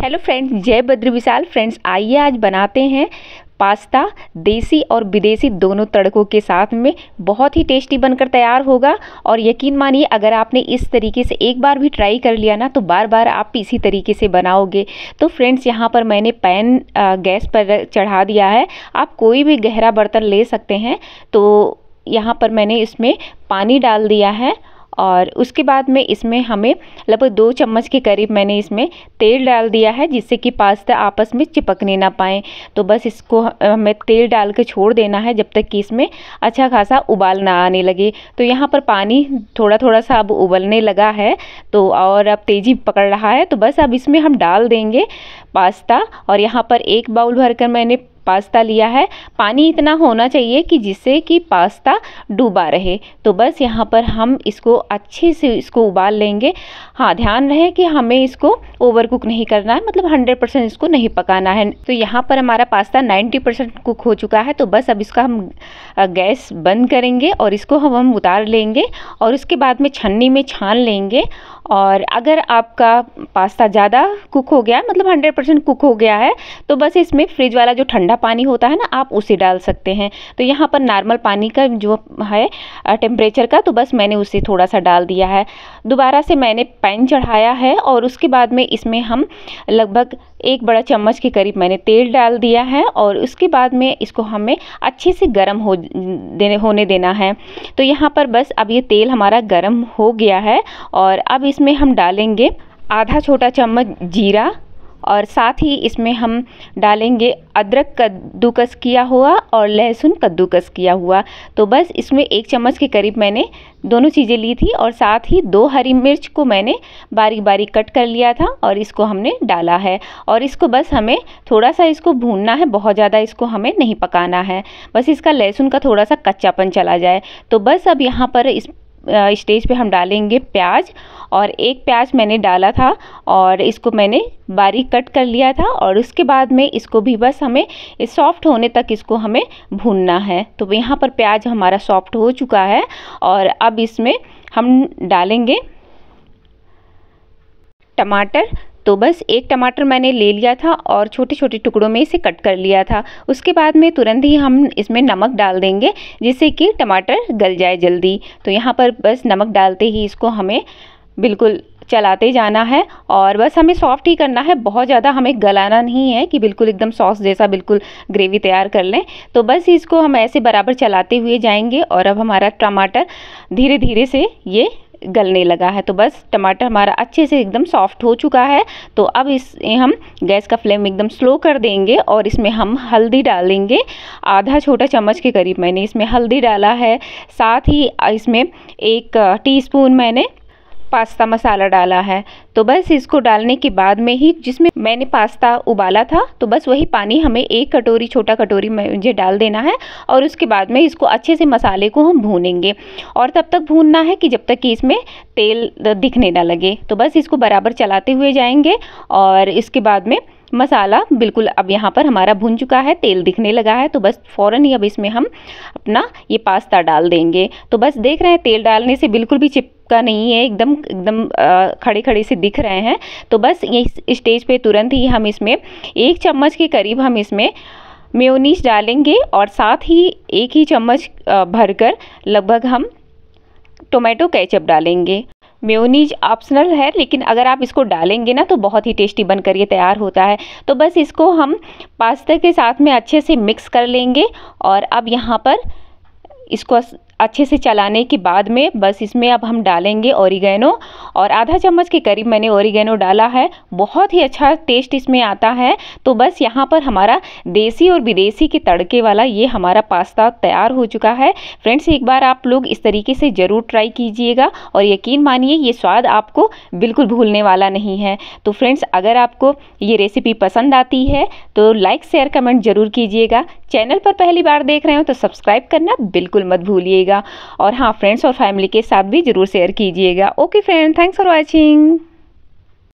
hello friends जय बद्री विशाल friends आइए आज बनाते हैं पास्ता देसी और विदेशी दोनों तड़कों के साथ में बहुत ही टेस्टी बनकर तैयार होगा और यकीन मानिए अगर आपने इस तरीके से एक बार भी ट्राई कर लिया ना तो बार बार आप इसी तरीके से बनाओगे तो फ्रेंड्स यहाँ पर मैंने पैन गैस पर चढ़ा दिया है आप कोई भी गहरा बर्तन ले सकते हैं तो यहाँ पर मैंने इसमें पानी डाल दिया है और उसके बाद में इसमें हमें लगभग दो चम्मच के करीब मैंने इसमें तेल डाल दिया है जिससे कि पास्ता आपस में चिपकने ना पाए तो बस इसको हमें तेल डाल के छोड़ देना है जब तक कि इसमें अच्छा खासा उबाल ना आने लगे तो यहाँ पर पानी थोड़ा थोड़ा सा अब उबलने लगा है तो और अब तेज़ी पकड़ रहा है तो बस अब इसमें हम डाल देंगे पास्ता और यहाँ पर एक बाउल भरकर मैंने पास्ता लिया है पानी इतना होना चाहिए कि जिससे कि पास्ता डूबा रहे तो बस यहाँ पर हम इसको अच्छे से इसको उबाल लेंगे हाँ ध्यान रहे कि हमें इसको ओवर कुक नहीं करना है मतलब 100 परसेंट इसको नहीं पकाना है तो यहाँ पर हमारा पास्ता 90 परसेंट कुक हो चुका है तो बस अब इसका हम गैस बंद करेंगे और इसको हम हम उतार लेंगे और उसके बाद में छन्नी में छान लेंगे और अगर आपका पास्ता ज़्यादा कुक हो गया मतलब हंड्रेड कुक हो गया है तो बस इसमें फ्रिज वाला जो ठंडा ठंडा पानी होता है ना आप उसे डाल सकते हैं तो यहाँ पर नॉर्मल पानी का जो है टेम्परेचर का तो बस मैंने उसे थोड़ा सा डाल दिया है दोबारा से मैंने पैन चढ़ाया है और उसके बाद में इसमें हम लगभग एक बड़ा चम्मच के करीब मैंने तेल डाल दिया है और उसके बाद में इसको हमें अच्छे से गर्म हो देने होने देना है तो यहाँ पर बस अब ये तेल हमारा गर्म हो गया है और अब इसमें हम डालेंगे आधा छोटा चम्मच जीरा और साथ ही इसमें हम डालेंगे अदरक कद्दूकस किया हुआ और लहसुन कद्दूकस किया हुआ तो बस इसमें एक चम्मच के करीब मैंने दोनों चीज़ें ली थी और साथ ही दो हरी मिर्च को मैंने बारीक बारीक कट कर लिया था और इसको हमने डाला है और इसको बस हमें थोड़ा सा इसको भूनना है बहुत ज़्यादा इसको हमें नहीं पकाना है बस इसका लहसुन का थोड़ा सा कच्चापन चला जाए तो बस अब यहाँ पर इस स्टेज पे हम डालेंगे प्याज और एक प्याज मैंने डाला था और इसको मैंने बारीक कट कर लिया था और उसके बाद में इसको भी बस हमें सॉफ़्ट होने तक इसको हमें भूनना है तो यहाँ पर प्याज हमारा सॉफ़्ट हो चुका है और अब इसमें हम डालेंगे टमाटर तो बस एक टमाटर मैंने ले लिया था और छोटे छोटे टुकड़ों में इसे कट कर लिया था उसके बाद में तुरंत ही हम इसमें नमक डाल देंगे जिससे कि टमाटर गल जाए जल्दी तो यहाँ पर बस नमक डालते ही इसको हमें बिल्कुल चलाते जाना है और बस हमें सॉफ्ट ही करना है बहुत ज़्यादा हमें गलाना नहीं है कि बिल्कुल एकदम सॉस जैसा बिल्कुल ग्रेवी तैयार कर लें तो बस इसको हम ऐसे बराबर चलाते हुए जाएंगे और अब हमारा टमाटर धीरे धीरे से ये गलने लगा है तो बस टमाटर हमारा अच्छे से एकदम सॉफ्ट हो चुका है तो अब इस हम गैस का फ्लेम एकदम स्लो कर देंगे और इसमें हम हल्दी डालेंगे आधा छोटा चम्मच के करीब मैंने इसमें हल्दी डाला है साथ ही इसमें एक टीस्पून मैंने पास्ता मसाला डाला है तो बस इसको डालने के बाद में ही जिसमें मैंने पास्ता उबाला था तो बस वही पानी हमें एक कटोरी छोटा कटोरी में मुझे डाल देना है और उसके बाद में इसको अच्छे से मसाले को हम भूनेंगे और तब तक भूनना है कि जब तक कि इसमें तेल दिखने ना लगे तो बस इसको बराबर चलाते हुए जाएंगे और इसके बाद में मसाला बिल्कुल अब यहाँ पर हमारा भुन चुका है तेल दिखने लगा है तो बस फ़ौरन ही अब इसमें हम अपना ये पास्ता डाल देंगे तो बस देख रहे हैं तेल डालने से बिल्कुल भी चिप का नहीं है एकदम एकदम खड़े खड़े से दिख रहे हैं तो बस ये स्टेज पे तुरंत ही हम इसमें एक चम्मच के करीब हम इसमें मेयोनीज डालेंगे और साथ ही एक ही चम्मच भरकर लगभग हम टोमेटो कैचअप डालेंगे म्योनीज ऑप्शनल है लेकिन अगर आप इसको डालेंगे ना तो बहुत ही टेस्टी बनकर ये तैयार होता है तो बस इसको हम पास्ता के साथ में अच्छे से मिक्स कर लेंगे और अब यहाँ पर इसको अच्छे से चलाने के बाद में बस इसमें अब हम डालेंगे ओरिगेनो और आधा चम्मच के करीब मैंने ओरिगेनो डाला है बहुत ही अच्छा टेस्ट इसमें आता है तो बस यहाँ पर हमारा देसी और विदेशी के तड़के वाला ये हमारा पास्ता तैयार हो चुका है फ्रेंड्स एक बार आप लोग इस तरीके से ज़रूर ट्राई कीजिएगा और यकीन मानिए ये स्वाद आपको बिल्कुल भूलने वाला नहीं है तो फ्रेंड्स अगर आपको ये रेसिपी पसंद आती है तो लाइक शेयर कमेंट ज़रूर कीजिएगा चैनल पर पहली बार देख रहे हो तो सब्सक्राइब करना बिल्कुल मत भूलिएगा कीजिएगा और हाँ फ्रेंड्स और फैमिली के साथ भी ज़रूर शेयर कीजिएगा okay friend thanks for watching